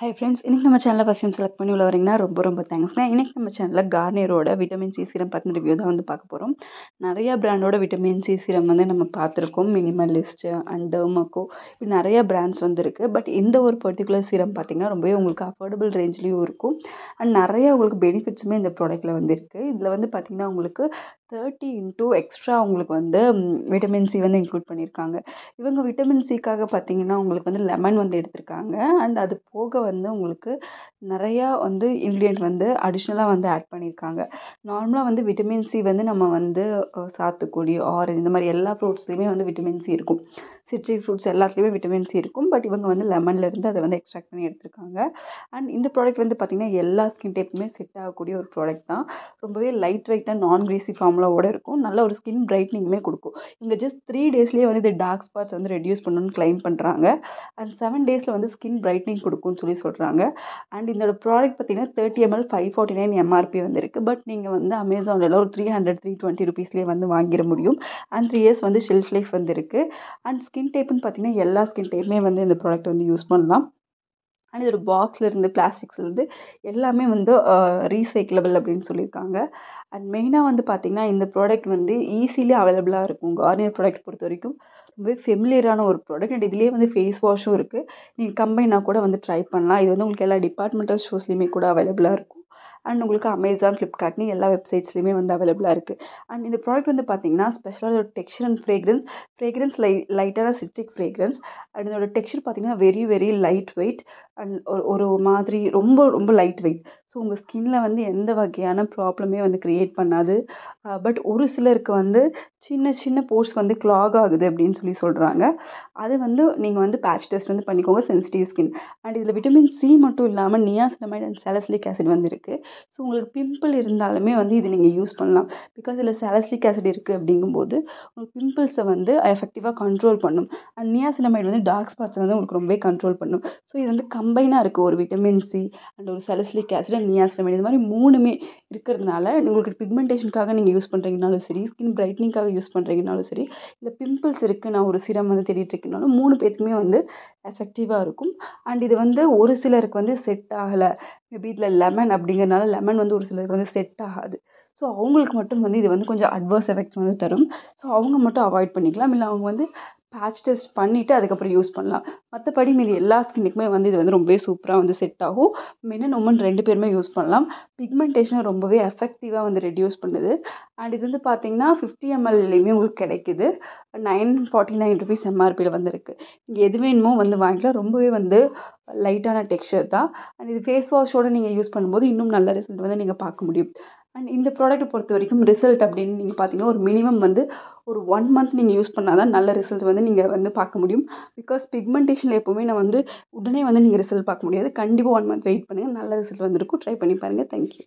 hi friends இன்றைக்கி நம்ம சேனலில் ஃபஸ்ட் டைம் செலக்ட் பண்ணி உள்ள வரீங்கன்னா ரொம்ப ரொம்ப தேங்க்ஸ்ங்க இன்றைக்கி நம்ம சேனலில் கார்னியரோட விட்டமின் சி சீரம் பற்றின ரிவ்யூ தான் வந்து பார்க்க போகிறோம் நிறையா பிராண்டோட விட்டமின் சி சீரம் வந்து நம்ம பார்த்துருக்கோம் மினிமலிஸ்ட்டு அண்ட் டெர்மக்கோ இப்படி நிறையா பிராண்ட்ஸ் வந்து இருக்குது பட் இந்த ஒரு பர்டிகுலர் சீரம் பார்த்திங்கன்னா ரொம்பவே உங்களுக்கு அஃபோர்டபுள் ரேஞ்ச்லேயும் இருக்கும் அண்ட் நிறையா உங்களுக்கு பெனிஃபிட்ஸுமே இந்த ப்ராடக்டில் வந்து இருக்குது இதில் வந்து பார்த்திங்கன்னா உங்களுக்கு தேர்ட்டி இன்ட்டு எக்ஸ்ட்ரா உங்களுக்கு வந்து விட்டமின் சி வந்து இன்க்ளூட் பண்ணியிருக்காங்க இவங்க விட்டமின் சிக்காக பார்த்திங்கன்னா உங்களுக்கு வந்து லெமன் வந்து எடுத்திருக்காங்க அண்ட் அது போக வந்து உங்களுக்கு நிறையா வந்து இன்க்ரீடியன்ட் வந்து அடிஷ்னலாக வந்து ஆட் பண்ணியிருக்காங்க நார்மலாக வந்து விட்டமின் சி வந்து நம்ம வந்து சாத்துக்குடி ஆரஞ்சு இந்த மாதிரி எல்லா ஃப்ரூட்ஸ்லேயுமே வந்து விட்டமின் சி இருக்கும் சிட்ரிக் ஃப்ரூட்ஸ் எல்லாத்துலேயுமே விட்டமின் சி இருக்கும் பட் இவங்க வந்து லெமன்லேருந்து அதை வந்து எக்ஸ்ட்ராக்ட் பண்ணி எடுத்திருக்காங்க அண்ட் இந்த ப்ராடக்ட் வந்து பார்த்திங்கன்னா எல்லா ஸ்கின் டைப்புமே செட் ஆகக்கூடிய ஒரு ப்ராடக்ட் தான் ரொம்பவே லைட் வெயிட்டாக நான் கிரீசி ஃபார்முலாவோட இருக்கும் நல்ல ஒரு ஸ்கின் பிரைட்னிங்குமே கொடுக்கும் இங்கே ஜஸ்ட் த்ரீ டேஸ்லேயே வந்து இது டார்க் ஸ்பாட்ஸ் வந்து ரெடியூஸ் பண்ணணும்னு கிளைம் பண்ணுறாங்க அண்ட் செவன் டேஸில் வந்து ஸ்கின் பிரைட்னிங் கொடுக்கும்னு சொல்லி சொல்லி சொல்கிறாங்க அண்ட் இதோட ப்ராடக்ட் பார்த்திங்கன்னா thirty ML five forty nine MRP வந்திருக்கு பட் நீங்கள் வந்து அமேசானில் ஒரு த்ரீ ஹண்ட்ரட் த்ரீ டுவெண்ட்டி ருபீஸ்லேயே வந்து வாங்கிட முடியும் அண்ட் த்ரீ இயர்ஸ் வந்து ஷெல்ஃப் லைஃப் வந்து இருக்குது அண்ட் ஸ்கின் டைப்புன்னு பார்த்தீங்கன்னா எல்லா ஸ்கின் டைப்புமே வந்து இந்த ப்ராடக்ட் வந்து யூஸ் பண்ணலாம் அண்ட் இது ஒரு இருந்து பிளாஸ்டிக்ஸ்லேருந்து எல்லாமே வந்து ரீசைக்கிளபிள் அப்படின்னு சொல்லியிருக்காங்க அண்ட் மெயினாக வந்து பார்த்திங்கன்னா இந்த ப்ராடக்ட் வந்து ஈஸிலி அவைலபிளாக இருக்கும் கார்னியர் ப்ராடக்ட் பொறுத்த வரைக்கும் ரொம்பவே ஃபெமிலியரான ஒரு ப்ராடக்ட் அண்ட் இதுலேயே வந்து ஃபேஸ் வாஷும் இருக்குது நீங்கள் கம்பைனாக கூட வந்து ட்ரை பண்ணலாம் இது வந்து உங்களுக்கு எல்லா டிபார்ட்மெண்டல் ஷோஸ்லையுமே கூட அவைலபிளாக இருக்கும் அண்ட் உங்களுக்கு அமேசான் ஃப்ளிப்கார்ட்னு எல்லா வெப்சைட்ஸ்லையுமே வந்து அவைலபிளாக இருக்குது அண்ட் இந்த ப்ராடக்ட் வந்து பார்த்தீங்கன்னா ஸ்பெஷலாக இதோட டெக்ஸ்டர் அண்ட் ஃப்ரேக்ரன்ஸ் ஃப்ரேக்ரன்ஸ் லை லைட்டான சிட்ரிக் ஃப்ரேக்ரன்ஸ் அண்ட் இதோட டெக்ஸ்டர் பார்த்தீங்கன்னா very very light weight and ஒரு ஒரு மாதிரி ரொம்ப ரொம்ப லைட் வெயிட் ஸோ உங்கள் ஸ்கின்ல வந்து எந்த வகையான ப்ராப்ளமே வந்து க்ரியேட் பண்ணாது பட் ஒரு சிலருக்கு வந்து சின்ன சின்ன போர்ஸ் வந்து க்ளாக் ஆகுது அப்படின்னு சொல்லி சொல்கிறாங்க அது வந்து நீங்கள் வந்து பேட்ச் டெஸ்ட் வந்து பண்ணிக்கோங்க சென்சிட்டிவ் ஸ்கின் அண்ட் இதில் விட்டமின் சி மட்டும் இல்லாமல் நியாசினமைட் அண்ட் சாலஸ்லிக் ஆசிட் வந்து இருக்குது ஸோ உங்களுக்கு பிம்பிள் இருந்தாலுமே வந்து இது நீங்கள் யூஸ் பண்ணலாம் பிகாஸ் இதில் சாலஸ்லிக் ஆசிட் இருக்குது அப்படிங்கும்போது உங்கள் பிம்பிள்ஸை வந்து எஃபெக்டிவாக கண்ட்ரோல் பண்ணும் அண்ட் நியாசினமைட் வந்து டார்க் ஸ்பாட்ஸை வந்து உங்களுக்கு ரொம்பவே கண்ட்ரோல் பண்ணும் ஸோ இது வந்து கம்பைனாக இருக்குது ஒரு விட்டமின் சி அண்ட் ஒரு சாலஸ்லிக் ஆசிட் நியாசிலமைடு இது மாதிரி மூணுமே இருக்கிறதுனால உங்களுக்கு பிக்மெண்டேஷனுக்காக நீங்கள் யூஸ் பண்ணுறீங்கனாலும் சரி ஸ்கின் பிரைட்னிங்காக யூஸ் பண்ணுறீங்கனாலும் சரி இல்லை பிம்பிள்ஸ் இருக்குது நான் ஒரு சிரம் வந்து தேடிட்டுருக்கனாலும் மூணு பேருக்குமே வந்து எஃபெக்டிவாக இருக்கும் அண்ட் இது வந்து ஒரு சிலருக்கு வந்து செட் ஆகலை மேபி இதில் லெமன் அப்படிங்கிறனால லெமன் வந்து ஒரு சிலருக்கு வந்து செட் ஆகாது ஸோ அவங்களுக்கு மட்டும் வந்து இது வந்து கொஞ்சம் அட்வர்ஸ் எஃபெக்ட்ஸ் வந்து தரும் ஸோ அவங்க மட்டும் அவாய்ட் பண்ணிக்கலாம் இல்லை அவங்க வந்து பேட்ச் டெஸ்ட் பண்ணிவிட்டு அதுக்கப்புறம் யூஸ் பண்ணலாம் மற்றபடி மீது எல்லா ஸ்கின்னுக்குமே வந்து இது வந்து ரொம்பவே சூப்பராக வந்து செட் ஆகும் மெனன் உமன் ரெண்டு பேருமே யூஸ் பண்ணலாம் பிக்மெண்டேஷனை ரொம்பவே எஃபெக்டிவாக வந்து ரெடியூஸ் பண்ணுது அண்ட் இது வந்து பார்த்திங்கன்னா ஃபிஃப்டி எம்எல்லையுமே உங்களுக்கு கிடைக்குது நைன் ஃபார்ட்டி நைன் ருபீஸ் எம்ஆர்பியில் வந்துருக்கு இங்கே எது வேணுமோ வந்து வாங்கிக்கலாம் ரொம்பவே வந்து லைட்டான டெக்ஸ்சர் தான் அண்ட் இது ஃபேஸ் வாஷோடு நீங்கள் யூஸ் பண்ணும்போது இன்னும் நல்ல ரிசல்ட் வந்து நீங்கள் பார்க்க முடியும் அண்ட் இந்த ப்ராடக்ட்டை பொறுத்த வரைக்கும் ரிசல்ட் அப்படின்னு நீங்கள் பார்த்தீங்கன்னா ஒரு மினிமம் வந்து ஒரு ஒன் மந்த் நீங்கள் யூஸ் பண்ணால் தான் நல்ல ரிசல்ட் வந்து நீங்கள் வந்து பார்க்க முடியும் பிகாஸ் பிக்மெண்டேஷனில் எப்போவுமே நான் வந்து உடனே வந்து நீங்கள் ரிசல்ட் பார்க்க முடியாது கண்டிப்பாக ஒன் மந்த் வெயிட் பண்ணுங்கள் நல்ல ரிசல்ட் வந்துருக்கும் ட்ரை பண்ணி பாருங்கள் தேங்க்யூ